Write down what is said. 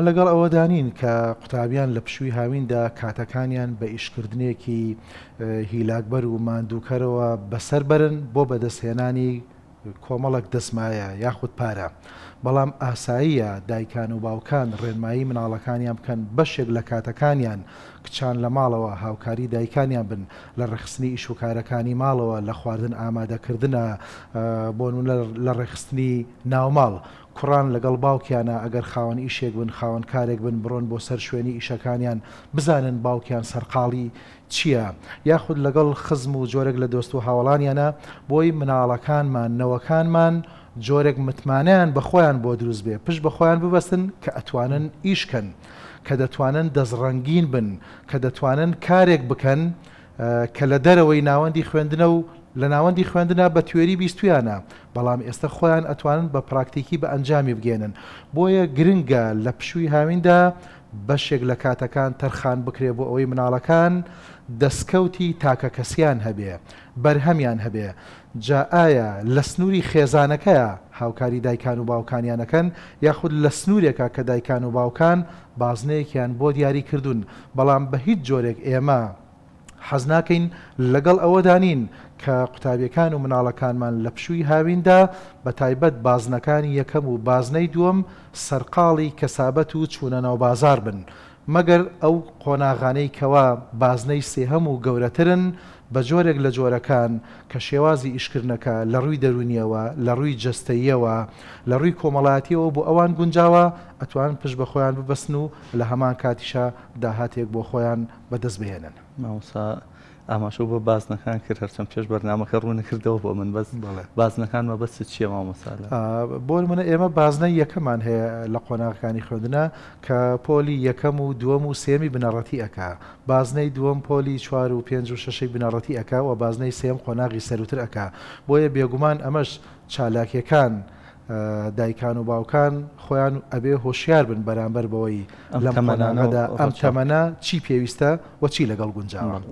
لەگەڵ ئەوە دانین کە قوتابیان لە پشووی هاویندا کاتەکانیان بە ئیشکردنێکی هیلاکبەر و ماندووکەرەوە بەسەر بەرن بۆ بەدەستهێنانی کۆمەڵک دەسمایە یاخود پارە بەڵام ئاساییە دایکان و باوکان ڕێنمایی مناڵەکانیان بکەن بەشێک لە کاتەکانیان کچان لە ماڵەوە هاوکاری دایکانیان بن لە ڕخستنی ئیشوکارەکانی ماڵەوە لە خواردن ئامادەکردە بۆ لە ڕێخستنی ناوماڵ کوڕان لەگەڵ باوکیانە ئەگەر خاوەن ئیشێک بن خاوەن کارێک بن بڕۆن بۆ سەر شوێنی ئیشەکانیان بزانن باوکیان سەرقاڵی چییە یاخود لەگەڵ خزم و جۆرێک لە دۆست و هاوڵانیانە بۆی مناڵەکانمان نەوەکانمان جۆرێک متمانیان بەخۆیان بۆ دروست بێ پشت بەخۆیان ببەستن کە ئەتوانن ئیشکەن کە دەتوانن دەزڕەنگین بن کە دەتوانن کارێک بکەن کە لە دەرەوەی ناوەندی خوێندنە و لە ناوەندی خوێندنا بە توێری بیستویانە بەڵام ئێستا خۆیان ئەتوانن بە پراکتیکی بە ئەنجامی بگێنن بۆیە گرنگە لە پشووی هاویندا بەشێک لە کاتەکان تەرخان بکرێ بۆ ئەوەی مناڵەکان دەستکەوتی تاکە کەسیان هەبێ بەرهەمیان هەبێ جا ئایا لە سنووری خێزانەکەیە هاوکاری دایکان و باوکانیانەکەن یاخود لە سنوورێکە کە دایکان و باوکان بازنەیەکیان بۆ دیاری کردوون بەڵام بە هیچ جۆرێک ئێمە حەزناکەین لەگەڵ ئەوەدانین کە قوتابیەکان و مناڵەکانمان لە پشووی هاویندا بە تایبەت بازنەکانی یەکەم و بازنەی دووەم سەرقاڵی کەسابەت و چوونەناو بازار بن. مەگەر ئەو قۆناغانەی کەوا بازنەی سێهەم و گەورەترن بە جۆرێک لە جۆرەکان کە شێوازی ئیشکردنەکە لە ڕووی دەرونیەوە لە ڕووی جستەیەوە لە ڕووی کۆمەڵاتیەوە بۆ ئەوان گونجاوە ئەتوان پشت بە خۆیان ببەستن و لە هەمان کاتیشە داهاتێک بۆ خۆیان بەدەست بهێنن. مامۆسا ئاماشە بە بازنەکان کرد هەرچەند پێش بەرنامەکە ڕوونەکردەوە بۆ من بەس بازنەکان مە بەست چیە مامۆسا بۆ منە ئێمە بازنە یەکەمان هەیە لە قۆناغەکانی خوێندنە کە پۆلی یەکەم و دووەم و سێمی بنەڕەتی ئەک بازنەی دووەم پۆلی چوار و پێنج و شەشەی بنەڕەتی ئەک و بازنەی سێم قۆناغی سەروتر ئەک بۆیە بێگومان ئەمەش چالاکیەکان. دایکان و باوکان خۆیان ئەبێ هۆشیار بن بەرامبەر بەوەی لەم تەمەنادا ئەم تەمەە چی پێویستە وە چی لەگەڵ گونجاوان.